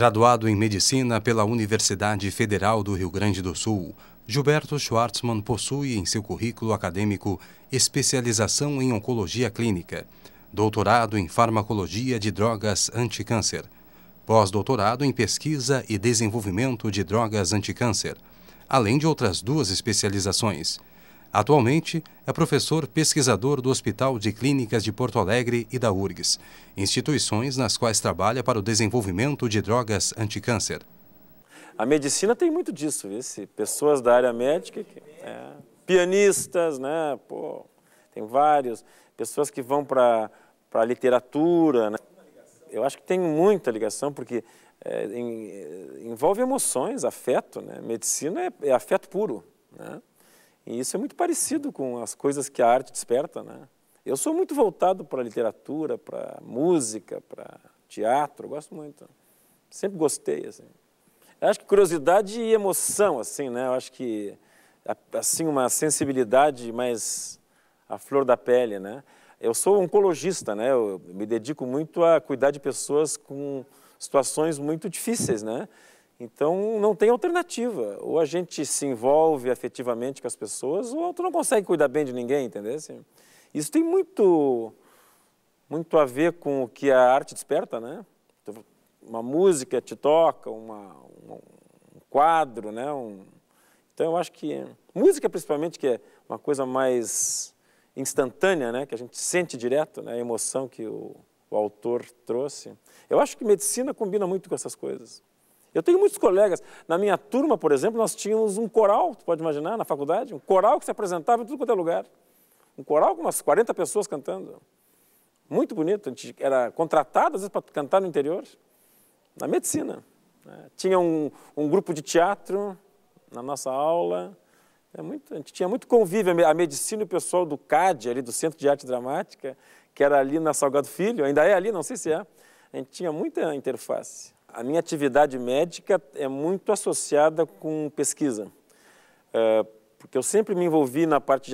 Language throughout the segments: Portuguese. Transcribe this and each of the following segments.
Graduado em Medicina pela Universidade Federal do Rio Grande do Sul, Gilberto Schwartzman possui em seu currículo acadêmico especialização em Oncologia Clínica, doutorado em Farmacologia de Drogas Anticâncer, pós-doutorado em Pesquisa e Desenvolvimento de Drogas Anticâncer, além de outras duas especializações – Atualmente, é professor pesquisador do Hospital de Clínicas de Porto Alegre e da URGS, instituições nas quais trabalha para o desenvolvimento de drogas anticâncer. A medicina tem muito disso, viu? pessoas da área médica, é, pianistas, né? Pô, tem vários, pessoas que vão para a literatura. Né? Eu acho que tem muita ligação, porque é, em, envolve emoções, afeto. Né? Medicina é, é afeto puro. Né? E isso é muito parecido com as coisas que a arte desperta, né? Eu sou muito voltado para literatura, para música, para teatro, gosto muito. Sempre gostei, assim. Eu acho que curiosidade e emoção, assim, né? Eu acho que, assim, uma sensibilidade mais à flor da pele, né? Eu sou oncologista, né? Eu me dedico muito a cuidar de pessoas com situações muito difíceis, né? Então, não tem alternativa. Ou a gente se envolve afetivamente com as pessoas, ou tu não consegue cuidar bem de ninguém, entendeu? Assim, isso tem muito, muito a ver com o que a arte desperta, né? Uma música te toca, uma, um quadro, né? Um... Então, eu acho que música, principalmente, que é uma coisa mais instantânea, né? Que a gente sente direto, né? A emoção que o, o autor trouxe. Eu acho que medicina combina muito com essas coisas. Eu tenho muitos colegas. Na minha turma, por exemplo, nós tínhamos um coral, tu pode imaginar, na faculdade, um coral que se apresentava em tudo quanto é lugar. Um coral com umas 40 pessoas cantando. Muito bonito. A gente era contratado, às vezes, para cantar no interior, na medicina. É, tinha um, um grupo de teatro na nossa aula. É muito, a gente tinha muito convívio. A medicina e o pessoal do CAD, ali do Centro de Arte Dramática, que era ali na Salgado Filho, ainda é ali, não sei se é. A gente tinha muita interface. A minha atividade médica é muito associada com pesquisa, é, porque eu sempre me envolvi na parte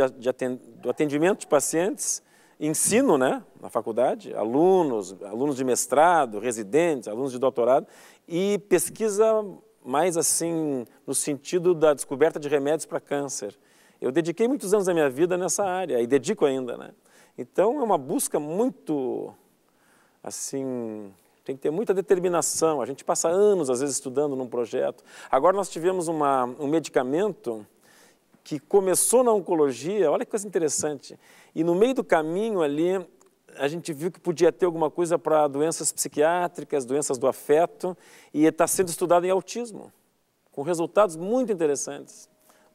do atendimento de pacientes, ensino né, na faculdade, alunos, alunos de mestrado, residentes, alunos de doutorado, e pesquisa mais assim no sentido da descoberta de remédios para câncer. Eu dediquei muitos anos da minha vida nessa área e dedico ainda, né? Então é uma busca muito assim tem que ter muita determinação. A gente passa anos, às vezes, estudando num projeto. Agora nós tivemos uma, um medicamento que começou na oncologia, olha que coisa interessante. E no meio do caminho ali, a gente viu que podia ter alguma coisa para doenças psiquiátricas, doenças do afeto, e está sendo estudado em autismo, com resultados muito interessantes.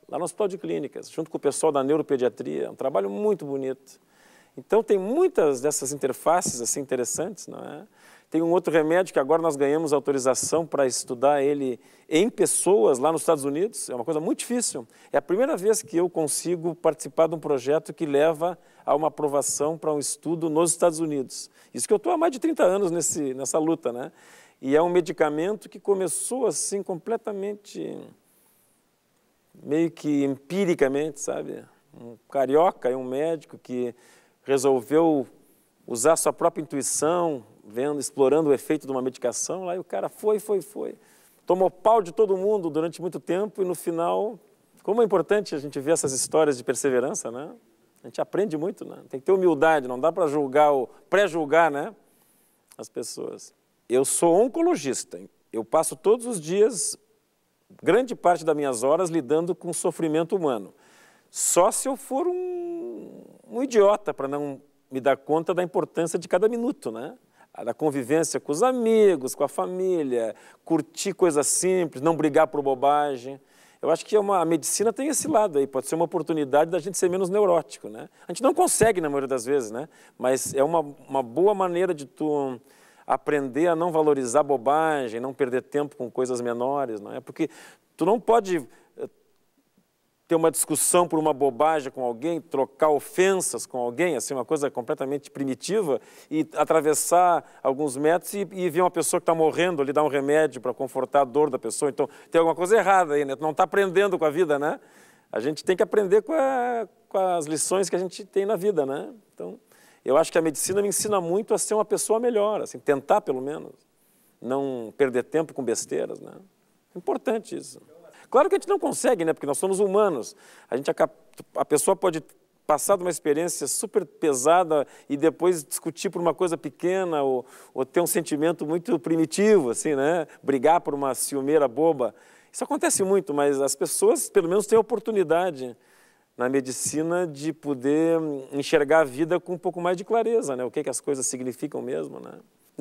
Lá no Hospital de Clínicas, junto com o pessoal da neuropediatria, um trabalho muito bonito. Então tem muitas dessas interfaces assim interessantes, não é? Tem um outro remédio que agora nós ganhamos autorização para estudar ele em pessoas lá nos Estados Unidos. É uma coisa muito difícil. É a primeira vez que eu consigo participar de um projeto que leva a uma aprovação para um estudo nos Estados Unidos. Isso que eu estou há mais de 30 anos nesse, nessa luta, né? E é um medicamento que começou assim completamente, meio que empiricamente, sabe? Um carioca e um médico que resolveu usar sua própria intuição, vendo, explorando o efeito de uma medicação lá, e o cara foi, foi, foi. Tomou pau de todo mundo durante muito tempo e no final, como é importante a gente ver essas histórias de perseverança, né? A gente aprende muito, né? Tem que ter humildade, não dá para julgar, pré-julgar, né? As pessoas. Eu sou oncologista, eu passo todos os dias, grande parte das minhas horas, lidando com sofrimento humano. Só se eu for um, um idiota para não me dar conta da importância de cada minuto, né? da convivência com os amigos, com a família, curtir coisas simples, não brigar por bobagem. Eu acho que é uma, a medicina tem esse lado aí, pode ser uma oportunidade da gente ser menos neurótico, né? A gente não consegue na maioria das vezes, né? Mas é uma, uma boa maneira de tu aprender a não valorizar bobagem, não perder tempo com coisas menores, não é? Porque tu não pode ter uma discussão por uma bobagem com alguém, trocar ofensas com alguém, assim, uma coisa completamente primitiva, e atravessar alguns metros e, e ver uma pessoa que está morrendo ali, dar um remédio para confortar a dor da pessoa. Então, tem alguma coisa errada aí, né? Não está aprendendo com a vida, né? A gente tem que aprender com, a, com as lições que a gente tem na vida, né? Então, eu acho que a medicina me ensina muito a ser uma pessoa melhor, assim, tentar pelo menos, não perder tempo com besteiras, né? Importante isso. Claro que a gente não consegue, né? Porque nós somos humanos. A, gente, a, a pessoa pode passar de uma experiência super pesada e depois discutir por uma coisa pequena ou, ou ter um sentimento muito primitivo, assim, né? Brigar por uma ciumeira boba. Isso acontece muito, mas as pessoas, pelo menos, têm a oportunidade na medicina de poder enxergar a vida com um pouco mais de clareza, né? O que, é que as coisas significam mesmo, né?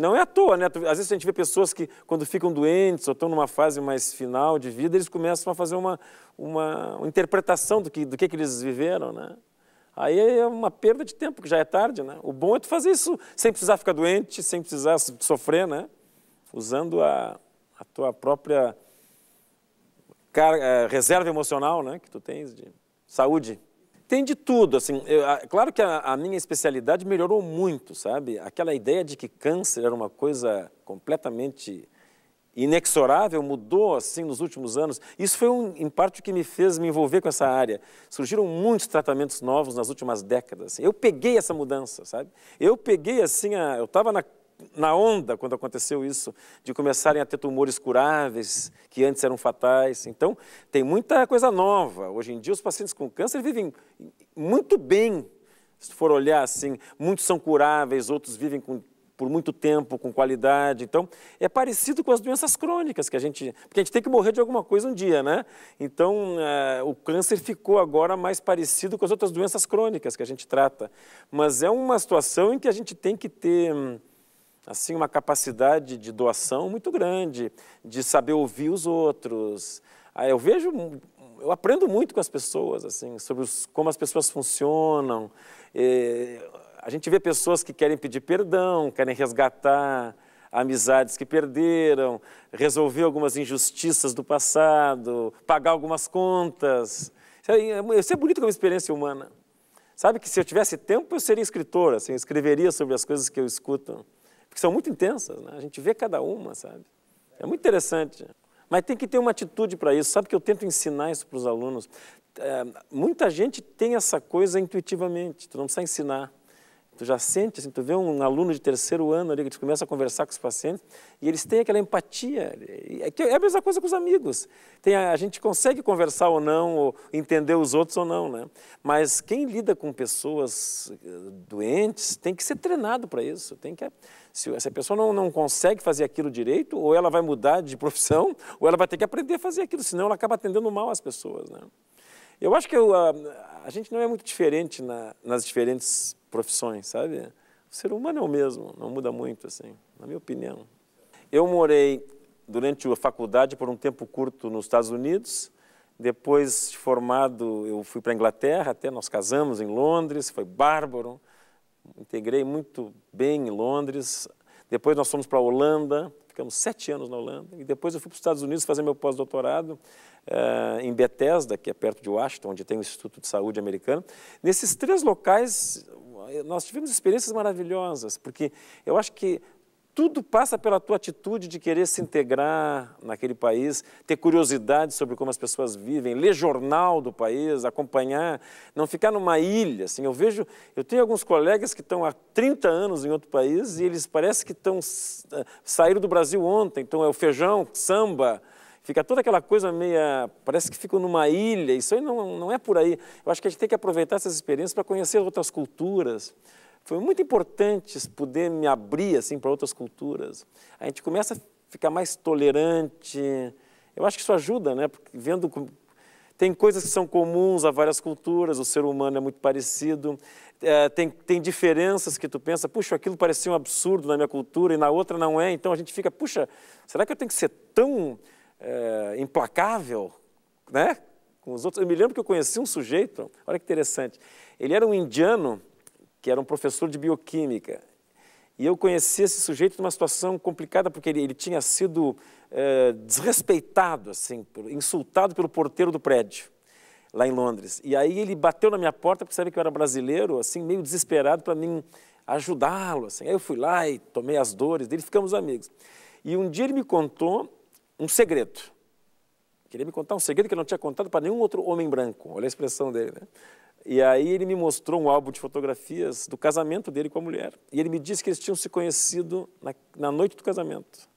Não é à toa, né? Às vezes a gente vê pessoas que, quando ficam doentes ou estão numa fase mais final de vida, eles começam a fazer uma, uma interpretação do que, do que, que eles viveram, né? Aí é, é uma perda de tempo, que já é tarde, né? O bom é tu fazer isso sem precisar ficar doente, sem precisar sofrer, né? Usando a, a tua própria carga, eh, reserva emocional, né? Que tu tens de saúde tem de tudo, assim, eu, a, claro que a, a, minha especialidade melhorou muito, sabe? Aquela ideia de que câncer era uma coisa completamente inexorável mudou, assim, nos últimos anos. Isso foi, um, em parte, o que me fez me envolver com essa área. Surgiram muitos tratamentos novos nas últimas décadas. Assim. Eu peguei essa mudança, sabe? Eu peguei, assim, a, eu estava na na onda quando aconteceu isso, de começarem a ter tumores curáveis, que antes eram fatais. Então, tem muita coisa nova. Hoje em dia, os pacientes com câncer vivem muito bem, se for olhar assim. Muitos são curáveis, outros vivem com, por muito tempo, com qualidade. Então, é parecido com as doenças crônicas que a gente. Porque a gente tem que morrer de alguma coisa um dia, né? Então, eh, o câncer ficou agora mais parecido com as outras doenças crônicas que a gente trata. Mas é uma situação em que a gente tem que ter hum, assim uma capacidade de doação muito grande, de saber ouvir os outros. Ah, eu vejo, eu aprendo muito com as pessoas, assim, sobre os, como as pessoas funcionam. E a gente vê pessoas que querem pedir perdão, querem resgatar amizades que perderam, resolver algumas injustiças do passado, pagar algumas contas. Isso é bonito como experiência humana. Sabe que se eu tivesse tempo, eu seria escritor, assim, escreveria sobre as coisas que eu escuto porque são muito intensas, né? a gente vê cada uma, sabe? É muito interessante. Né? Mas tem que ter uma atitude para isso. Sabe que eu tento ensinar isso para os alunos? É, muita gente tem essa coisa intuitivamente, tu não precisa ensinar. Tu já sente, assim, tu vê um aluno de terceiro ano ali que tu começa a conversar com os pacientes e eles têm aquela empatia. É, é a mesma coisa com os amigos. Tem a, a gente consegue conversar ou não, ou entender os outros ou não, né? Mas quem lida com pessoas eh, doentes tem que ser treinado para isso. Tem que se, essa a pessoa não, não consegue fazer aquilo direito, ou ela vai mudar de profissão, ou ela vai ter que aprender a fazer aquilo, senão ela acaba atendendo mal as pessoas, né? Eu acho que eu, a, ah, a, gente não é muito diferente na, nas diferentes profissões, sabe? O ser humano é o mesmo, não muda muito, assim, na minha opinião. Eu morei durante a faculdade por um tempo curto nos Estados Unidos. Depois de formado, eu fui para a Inglaterra, até nós casamos em Londres, foi bárbaro. Integrei muito bem em Londres. Depois nós fomos para a Holanda, ficamos sete anos na Holanda, e depois eu fui para os Estados Unidos fazer meu pós-doutorado uh, em Bethesda, que é perto de Washington, onde tem o Instituto de Saúde americano. Nesses três locais, eh, nós tivemos experiências maravilhosas, porque eu acho que tudo passa pela tua atitude de querer se integrar naquele país, ter curiosidade sobre como as pessoas vivem, ler jornal do país, acompanhar, não ficar numa ilha. Assim, eu vejo, eu tenho alguns colegas que estão há 30 anos em outro país e eles parecem que estão ah, saíram do Brasil ontem. Então é o feijão, samba, fica toda aquela coisa meia. Parece que ficam numa ilha. Isso aí não, não é por aí. Eu acho que a gente tem que aproveitar essas experiências para conhecer outras culturas, foi muito importante poder me abrir assim para outras culturas. A gente começa a ficar mais tolerante. Eu acho que isso ajuda, né? Porque vendo tem coisas que são comuns a várias culturas, o ser humano é muito parecido, é, tem, tem diferenças que tu pensa, puxa, aquilo parecia um absurdo na minha cultura e na outra não é, então a gente fica, puxa, será que eu tenho que ser tão é, implacável, né? Com os outros. Eu me lembro que eu conheci um sujeito, olha que interessante, ele era um indiano que era um professor de bioquímica. E eu conheci esse sujeito numa situação complicada, porque ele, ele tinha sido é, desrespeitado, assim, insultado pelo porteiro do prédio, lá em Londres. E aí ele bateu na minha porta, porque sabia que eu era brasileiro, assim, meio desesperado para mim ajudá-lo. Assim. Aí eu fui lá e tomei as dores dele, ficamos amigos. E um dia ele me contou um segredo. Queria me contar um segredo que ele não tinha contado para nenhum outro homem branco. Olha a expressão dele, né? E aí ele me mostrou um álbum de fotografias do casamento dele com a mulher. E ele me disse que eles tinham se conhecido na, na noite do casamento.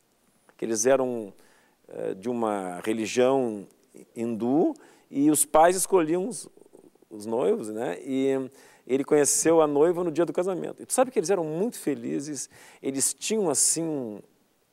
Que eles eram eh, de uma religião hindu e os pais escolhiam os, os, noivos, né? E ele conheceu a noiva no dia do casamento. E tu sabe que eles eram muito felizes, eles tinham assim,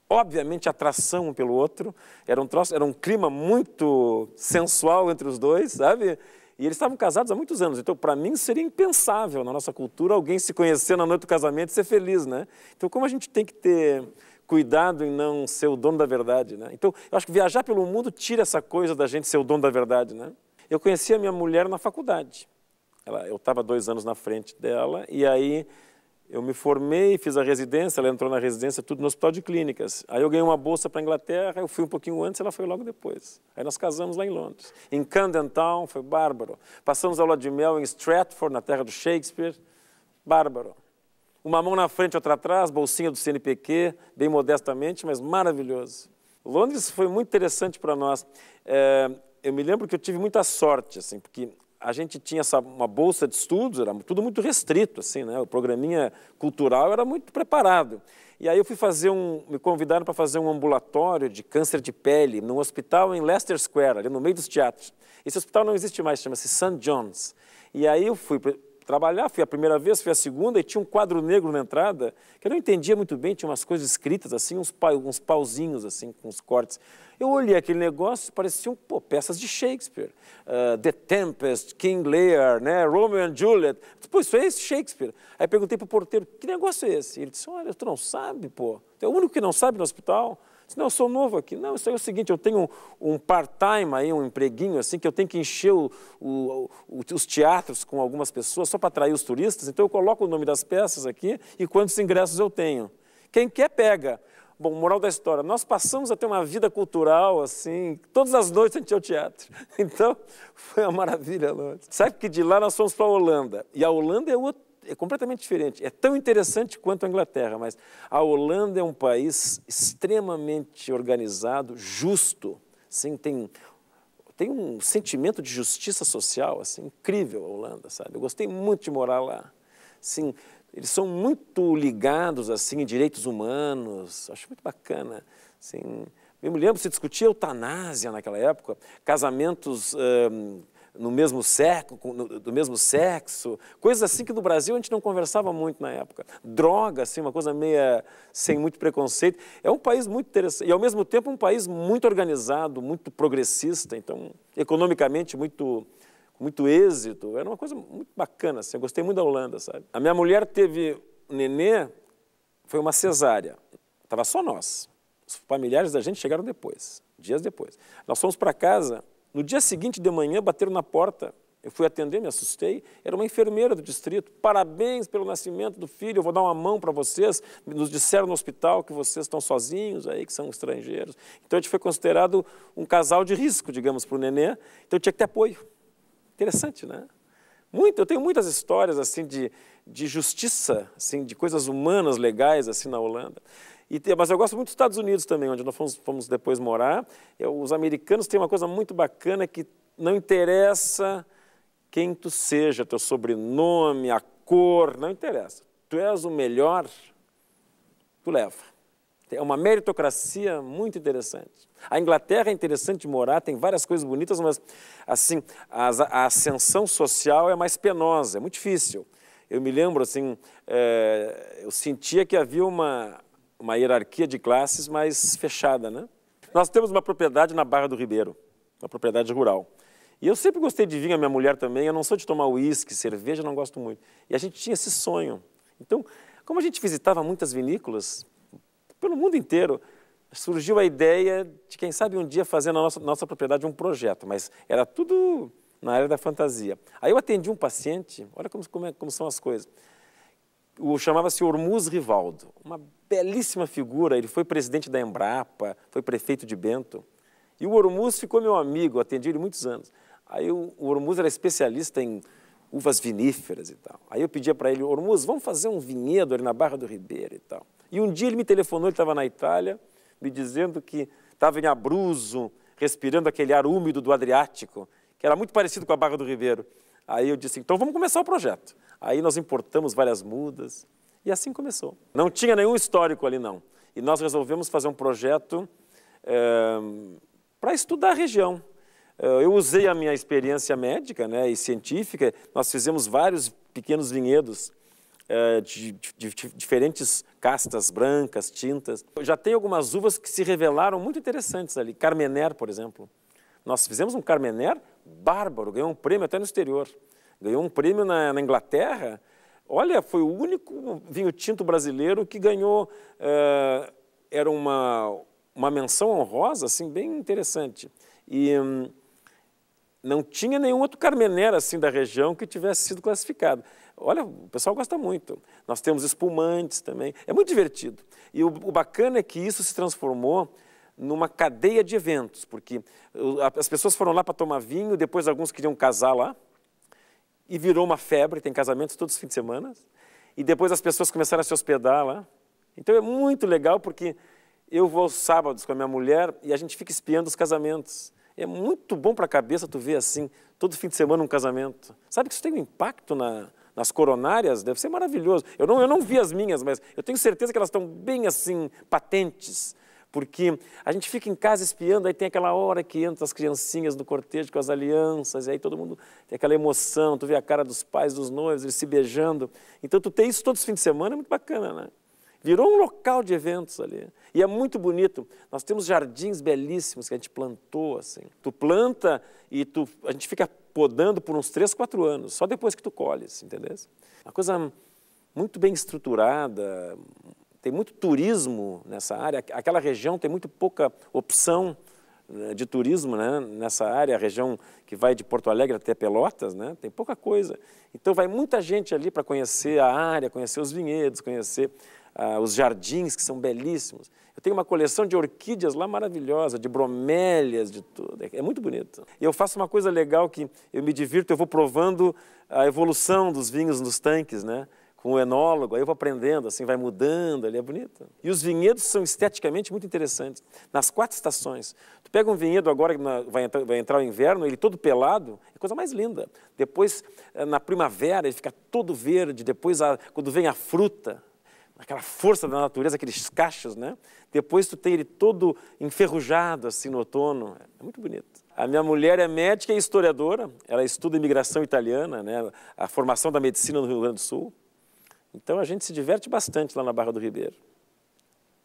obviamente, atração um pelo outro, era um, troço, era um clima muito sensual entre os dois, sabe? E eles estavam casados há muitos anos, então para mim seria impensável na nossa cultura alguém se conhecer na noite do casamento e ser feliz, né? Então como a gente tem que ter cuidado em não ser o dono da verdade, né? Então eu acho que viajar pelo mundo tira essa coisa da gente ser o dono da verdade, né? Eu conheci a minha mulher na faculdade. Ela, eu estava dois anos na frente dela e aí eu me formei, fiz a residência, ela entrou na residência, tudo no hospital de clínicas. Aí eu ganhei uma bolsa para a Inglaterra, eu fui um pouquinho antes, ela foi logo depois. Aí nós casamos lá em Londres. Em Camden Town, foi bárbaro. Passamos a lua de mel em Stratford, na terra do Shakespeare, bárbaro. Uma mão na frente, outra atrás, bolsinha do CNPq, bem modestamente, mas maravilhoso. Londres foi muito interessante para nós. É, eu me lembro que eu tive muita sorte, assim, porque a gente tinha essa, uma bolsa de estudos, era tudo muito restrito, assim, né? O programinha cultural era muito preparado. E aí eu fui fazer um, me convidaram para fazer um ambulatório de câncer de pele num hospital em Leicester Square, ali no meio dos teatros. Esse hospital não existe mais, chama-se St. John's. E aí eu fui trabalhar, fui a primeira vez, fui a segunda, e tinha um quadro negro na entrada, que eu não entendia muito bem, tinha umas coisas escritas assim, uns, pa, uns pauzinhos assim, com uns cortes. Eu olhei aquele negócio, pareciam pô, peças de Shakespeare. Uh, The Tempest, King Lear, né? Romeo and Juliet. Pô, isso é esse Shakespeare. Aí perguntei para o porteiro, que negócio é esse? Ele disse, olha, tu não sabe, pô. Tu é o único que não sabe no hospital. Disse, não, eu sou novo aqui. Não, isso é o seguinte, eu tenho um, um part-time aí, um empreguinho assim, que eu tenho que encher o, o, o, os teatros com algumas pessoas só para atrair os turistas, então eu coloco o nome das peças aqui e quantos ingressos eu tenho. Quem quer, pega. Bom, moral da história, nós passamos a ter uma vida cultural, assim, todas as noites a gente ia ao teatro. Então, foi uma maravilha, Londres. Sabe que de lá nós fomos para a Holanda, e a Holanda é outro é completamente diferente. É tão interessante quanto a Inglaterra, mas a Holanda é um país extremamente organizado, justo. Sim, tem, tem um sentimento de justiça social assim, incrível a Holanda, sabe? Eu gostei muito de morar lá. Sim, eles são muito ligados assim em direitos humanos. Acho muito bacana. Assim, eu me lembro se discutia eutanásia naquela época, casamentos hum, no mesmo sexo, do mesmo sexo, coisas assim que no Brasil a gente não conversava muito na época. Droga, assim, uma coisa meia sem muito preconceito. É um país muito interessante e ao mesmo tempo um país muito organizado, muito progressista, então economicamente muito muito êxito. Era uma coisa muito bacana, assim. Eu gostei muito da Holanda, sabe? A minha mulher teve um nenê, foi uma cesárea. Tava só nós. Os familiares da gente chegaram depois, dias depois. Nós fomos para casa no dia seguinte de manhã, bateram na porta. Eu fui atender, me assustei. Era uma enfermeira do distrito. Parabéns pelo nascimento do filho, eu vou dar uma mão para vocês. Nos disseram no hospital que vocês estão sozinhos aí, que são estrangeiros. Então a gente foi considerado um casal de risco, digamos, para o nenê. Então eu tinha que ter apoio. Interessante, né? Muito, eu tenho muitas histórias assim de, de justiça, assim, de coisas humanas legais assim na Holanda. E, mas eu gosto muito dos Estados Unidos também, onde nós fomos, fomos depois morar. Eu, é, os americanos têm uma coisa muito bacana que não interessa quem tu seja, teu sobrenome, a cor, não interessa. Tu és o melhor, tu leva. É uma meritocracia muito interessante. A Inglaterra é interessante de morar, tem várias coisas bonitas, mas assim, a, ascensão social é mais penosa, é muito difícil. Eu me lembro assim, é, eu sentia que havia uma, uma hierarquia de classes mais fechada, né? Nós temos uma propriedade na Barra do Ribeiro, uma propriedade rural. E eu sempre gostei de vinho, a minha mulher também, eu não sou de tomar uísque, cerveja, não gosto muito. E a gente tinha esse sonho. Então, como a gente visitava muitas vinícolas pelo mundo inteiro, surgiu a ideia de, quem sabe, um dia fazer na nossa, nossa propriedade um projeto, mas era tudo na área da fantasia. Aí eu atendi um paciente, olha como, como, é, como são as coisas o chamava-se Hormuz Rivaldo, uma belíssima figura, ele foi presidente da Embrapa, foi prefeito de Bento. E o Hormuz ficou meu amigo, atendi ele muitos anos. Aí o, o Hormuz era especialista em uvas viníferas e tal. Aí eu pedia para ele, Hormuz, vamos fazer um vinhedo ali na Barra do Ribeiro e tal. E um dia ele me telefonou, ele estava na Itália, me dizendo que estava em Abruzzo, respirando aquele ar úmido do Adriático, que era muito parecido com a Barra do Ribeiro. Aí eu disse, assim, então vamos começar o projeto. Aí nós importamos várias mudas e assim começou. Não tinha nenhum histórico ali não. E nós resolvemos fazer um projeto é, eh, para estudar a região. Eh, eu usei a minha experiência médica né, e científica, nós fizemos vários pequenos vinhedos é, de, de, de, diferentes castas brancas, tintas. já tem algumas uvas que se revelaram muito interessantes ali. Carmener, por exemplo. Nós fizemos um Carmener bárbaro, ganhou um prêmio até no exterior. Ganhou um prêmio na, na Inglaterra. Olha, foi o único vinho tinto brasileiro que ganhou. Uh, era uma, uma menção honrosa, assim, bem interessante. E hum, não tinha nenhum outro Carmener assim da região que tivesse sido classificado. Olha, o pessoal gosta muito. Nós temos espumantes também. É muito divertido. E o, o bacana é que isso se transformou numa cadeia de eventos, porque as pessoas foram lá para tomar vinho, depois alguns queriam casar lá, e virou uma febre, tem casamentos todos os fins de semana, e depois as pessoas começaram a se hospedar lá. Então é muito legal, porque eu vou aos sábados com a minha mulher e a gente fica espiando os casamentos. É muito bom para a cabeça tu ver assim, todo fim de semana um casamento. Sabe que isso tem um impacto na, nas coronárias? Deve ser maravilhoso. Eu não, eu não vi as minhas, mas eu tenho certeza que elas estão bem assim, patentes porque a gente fica em casa espiando, aí tem aquela hora que entram as criancinhas no cortejo com as alianças, e aí todo mundo tem aquela emoção, tu vê a cara dos pais, dos noivos, eles se beijando. Então tu tem isso todos os fins de semana, é muito bacana, né? Virou um local de eventos ali. E é muito bonito. Nós temos jardins belíssimos que a gente plantou assim. Tu planta e tu, a gente fica podando por uns 3, 4 anos, só depois que tu colhes, entendeu? Uma coisa muito bem estruturada, tem muito turismo nessa área, aquela região tem muito pouca opção né, de turismo né, nessa área, a região que vai de Porto Alegre até Pelotas, né, tem pouca coisa. Então vai muita gente ali para conhecer a área, conhecer os vinhedos, conhecer ah, os jardins, que são belíssimos. Eu tenho uma coleção de orquídeas lá maravilhosa, de bromélias, de tudo. É muito bonito. E eu faço uma coisa legal que eu me divirto, eu vou provando a evolução dos vinhos nos tanques, né? com o enólogo, aí eu vou aprendendo, assim, vai mudando, ali é bonito. E os vinhedos são esteticamente muito interessantes, nas quatro estações. Tu pega um vinhedo agora que vai, vai entrar, o inverno, ele todo pelado, é coisa mais linda. Depois, eh, na primavera, ele fica todo verde, depois, a, quando vem a fruta, aquela força da natureza, aqueles cachos, né? Depois tu tem ele todo enferrujado, assim, no outono, é muito bonito. A minha mulher é médica e historiadora, ela estuda imigração italiana, né? A formação da medicina no Rio Grande do Sul. Então a gente se diverte bastante lá na Barra do Ribeiro.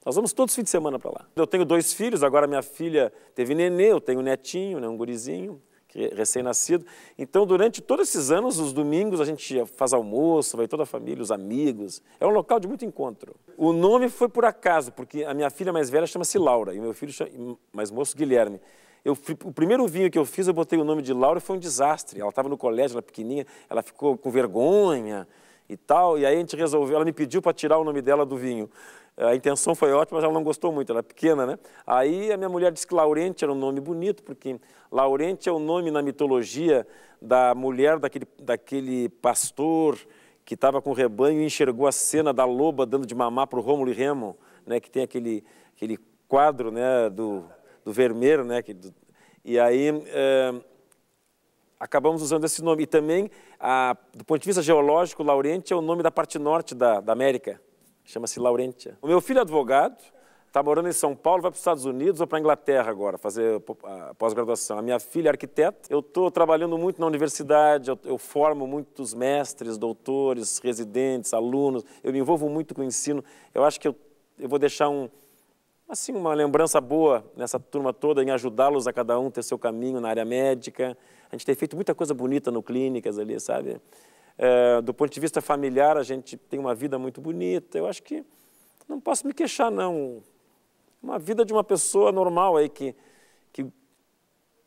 Nós vamos todos os fins de semana para lá. Eu tenho dois filhos, agora minha filha teve nenê, eu tenho um netinho, né, um gurizinho, é recém-nascido. Então, durante todos esses anos, os domingos, a gente faz almoço, vai toda a família, os amigos. É um local de muito encontro. O nome foi por acaso, porque a minha filha mais velha chama-se Laura e meu filho chama, mais moço, Guilherme. Eu, o primeiro vinho que eu fiz, eu botei o nome de Laura e foi um desastre. Ela estava no colégio, ela pequenininha, ela ficou com vergonha e tal. E aí a gente resolveu, ela me pediu para tirar o nome dela do vinho. A intenção foi ótima, mas ela não gostou muito, ela é pequena, né? Aí a minha mulher disse que Laurente era um nome bonito, porque Laurente é o nome na mitologia da mulher daquele, daquele pastor que estava com o rebanho e enxergou a cena da loba dando de mamar para o Rômulo e Remo, né? Que tem aquele, aquele quadro, né? Do, do vermelho, né? Que, do, e aí... É acabamos usando esse nome. E também, a, do ponto de vista geológico, Laurentia é o nome da parte norte da, da América. Chama-se Laurentia. O meu filho é advogado, está morando em São Paulo, vai para os Estados Unidos ou para a Inglaterra agora, fazer a pós-graduação. A minha filha é arquiteta. Eu estou trabalhando muito na universidade, eu, eu formo muitos mestres, doutores, residentes, alunos. Eu me envolvo muito com o ensino. Eu acho que eu, eu vou deixar um, assim, uma lembrança boa nessa turma toda em ajudá-los a cada um ter seu caminho na área médica. A gente tem feito muita coisa bonita no Clínicas ali, sabe? É, do ponto de vista familiar, a gente tem uma vida muito bonita. Eu acho que não posso me queixar, não. Uma vida de uma pessoa normal aí que, que,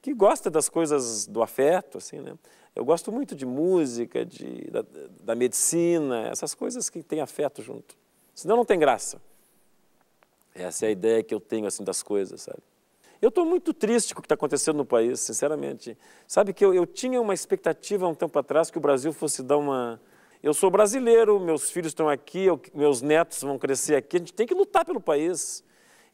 que gosta das coisas do afeto, assim, né? Eu gosto muito de música, de, da, da medicina, essas coisas que têm afeto junto. Senão não tem graça. Essa é a ideia que eu tenho assim das coisas, sabe? Eu estou muito triste com o que está acontecendo no país, sinceramente. Sabe que eu, eu tinha uma expectativa há um tempo atrás que o Brasil fosse dar uma. Eu sou brasileiro, meus filhos estão aqui, eu, meus netos vão crescer aqui. A gente tem que lutar pelo país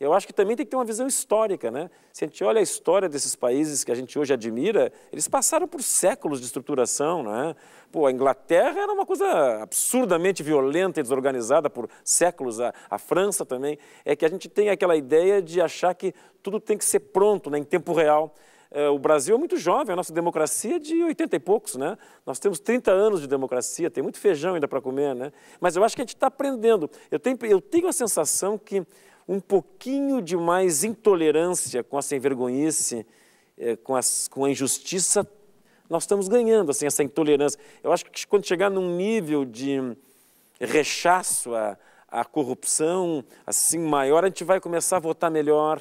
eu acho que também tem que ter uma visão histórica. Né? Se a gente olha a história desses países que a gente hoje admira, eles passaram por séculos de estruturação. Né? Pô, a Inglaterra era uma coisa absurdamente violenta e desorganizada por séculos, a, a França também. É que a gente tem aquela ideia de achar que tudo tem que ser pronto, né, em tempo real é, o Brasil é muito jovem, a nossa democracia é de 80 e poucos, né? Nós temos 30 anos de democracia, tem muito feijão ainda para comer, né? Mas eu acho que a gente está aprendendo. Eu tenho, eu tenho a sensação que um pouquinho de mais intolerância com a sem-vergonhice, eh, com, as, com a injustiça, nós estamos ganhando assim, essa intolerância. Eu acho que quando chegar num nível de rechaço à, à corrupção assim maior, a gente vai começar a votar melhor.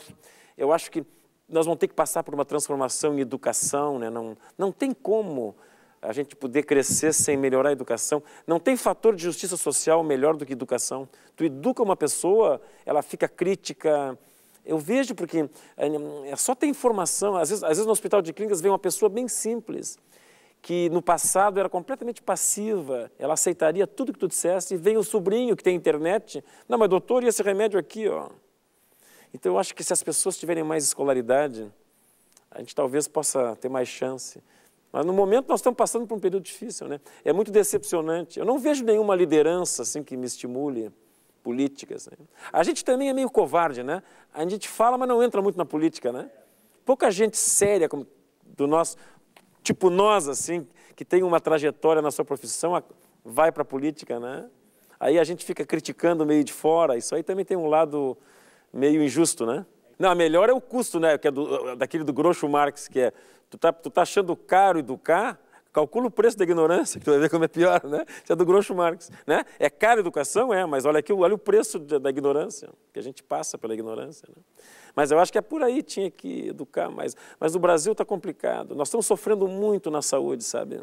Eu acho que nós vamos ter que passar por uma transformação em educação, né? não, não tem como a gente poder crescer sem melhorar a educação. Não tem fator de justiça social melhor do que educação. Tu educa uma pessoa, ela fica crítica. Eu vejo porque é, só ter informação. Às vezes, às vezes no hospital de clínicas vem uma pessoa bem simples, que no passado era completamente passiva, ela aceitaria tudo que tu dissesse, e vem o sobrinho que tem internet. Não, mas doutor, e esse remédio aqui, ó? Então eu acho que se as pessoas tiverem mais escolaridade, a gente talvez possa ter mais chance. Mas no momento nós estamos passando por um período difícil, né? É muito decepcionante. Eu não vejo nenhuma liderança assim que me estimule políticas. Né? A gente também é meio covarde, né? A gente fala, mas não entra muito na política, né? Pouca gente séria como do nosso tipo nós assim, que tem uma trajetória na sua profissão, vai para a política, né? Aí a gente fica criticando meio de fora. Isso aí também tem um lado meio injusto, né? Não, a melhor é o custo, né? Que é do, daquele do Groucho Marx, que é Tu tá, tu tá achando caro educar? Calcula o preço da ignorância, que tu vai ver como é pior, né? Isso é do Groucho Marx, né? É caro a educação? É, mas olha aqui, olha o preço da ignorância, que a gente passa pela ignorância, né? Mas eu acho que é por aí tinha que educar mais. Mas o Brasil está complicado. Nós estamos sofrendo muito na saúde, sabe?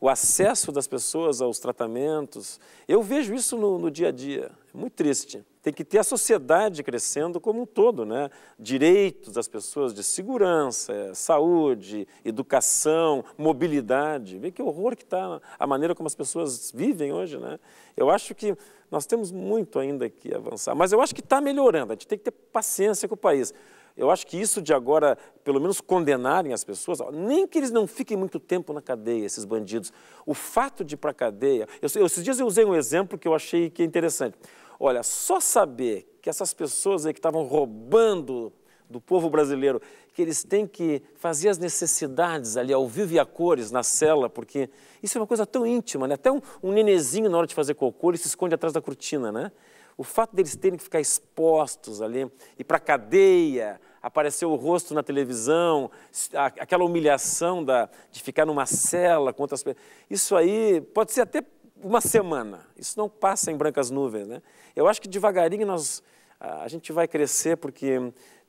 O acesso das pessoas aos tratamentos. Eu vejo isso no, no dia a dia. É muito triste tem que ter a sociedade crescendo como um todo, né? Direitos das pessoas de segurança, saúde, educação, mobilidade. Vê que horror que está a maneira como as pessoas vivem hoje, né? Eu acho que nós temos muito ainda que avançar, mas eu acho que está melhorando, a gente tem que ter paciência com o país. Eu acho que isso de agora, pelo menos condenarem as pessoas, nem que eles não fiquem muito tempo na cadeia, esses bandidos. O fato de ir para a cadeia. Eu, esses dias eu usei um exemplo que eu achei que é interessante. Olha, só saber que essas pessoas aí que estavam roubando do povo brasileiro, que eles têm que fazer as necessidades ali ao vivo e a cores na cela, porque isso é uma coisa tão íntima, né? Até um, um nenezinho na hora de fazer cocô, ele se esconde atrás da cortina, né? O fato deles terem que ficar expostos ali, ir para cadeia, aparecer o rosto na televisão, aquela humilhação da, de ficar numa cela com outras pessoas. Isso aí pode ser até uma semana. Isso não passa em brancas nuvens, né? Eu acho que devagarinho nós, a gente vai crescer porque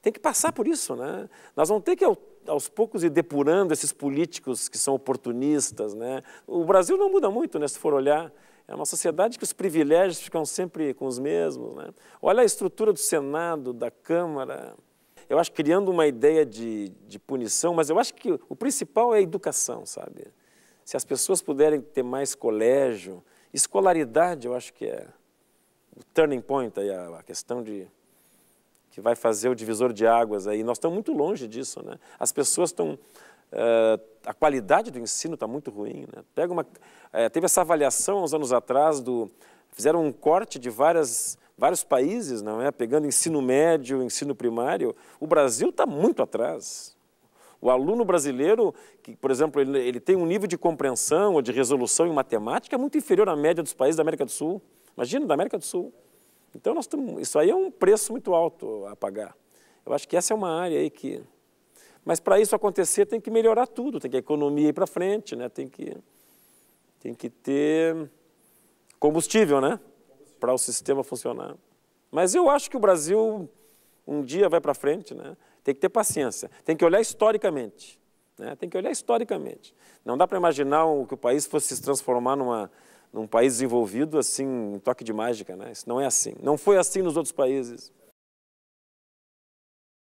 tem que passar por isso, né? Nós vamos ter que aos poucos ir depurando esses políticos que são oportunistas, né? O Brasil não muda muito, né? Se for olhar, é uma sociedade que os privilégios ficam sempre com os mesmos, né? Olha a estrutura do Senado, da Câmara. Eu acho criando uma ideia de, de punição, mas eu acho que o principal é a educação, sabe? Se as pessoas puderem ter mais colégio, escolaridade, eu acho que é o turning point, aí, a questão de que vai fazer o divisor de águas aí. Nós estamos muito longe disso, né? As pessoas estão Uh, a qualidade do ensino está muito ruim. Né? Pega uma, uh, teve essa avaliação uns anos atrás do fizeram um corte de várias, vários países, não é? Pegando ensino médio, ensino primário, o Brasil está muito atrás. O aluno brasileiro, que, por exemplo, ele, ele tem um nível de compreensão ou de resolução em matemática muito inferior à média dos países da América do Sul. Imagina, da América do Sul. Então, nós temos, isso aí é um preço muito alto a pagar. Eu acho que essa é uma área aí que... Mas para isso acontecer tem que melhorar tudo, tem que a economia ir para frente, né? tem, que, tem que ter combustível, né? Para o sistema funcionar. Mas eu acho que o Brasil um dia vai para frente, né? Tem que ter paciência, tem que olhar historicamente. Né? Tem que olhar historicamente. Não dá para imaginar que o país fosse se transformar numa, num país desenvolvido assim, um toque de mágica. Né? Isso não é assim. Não foi assim nos outros países.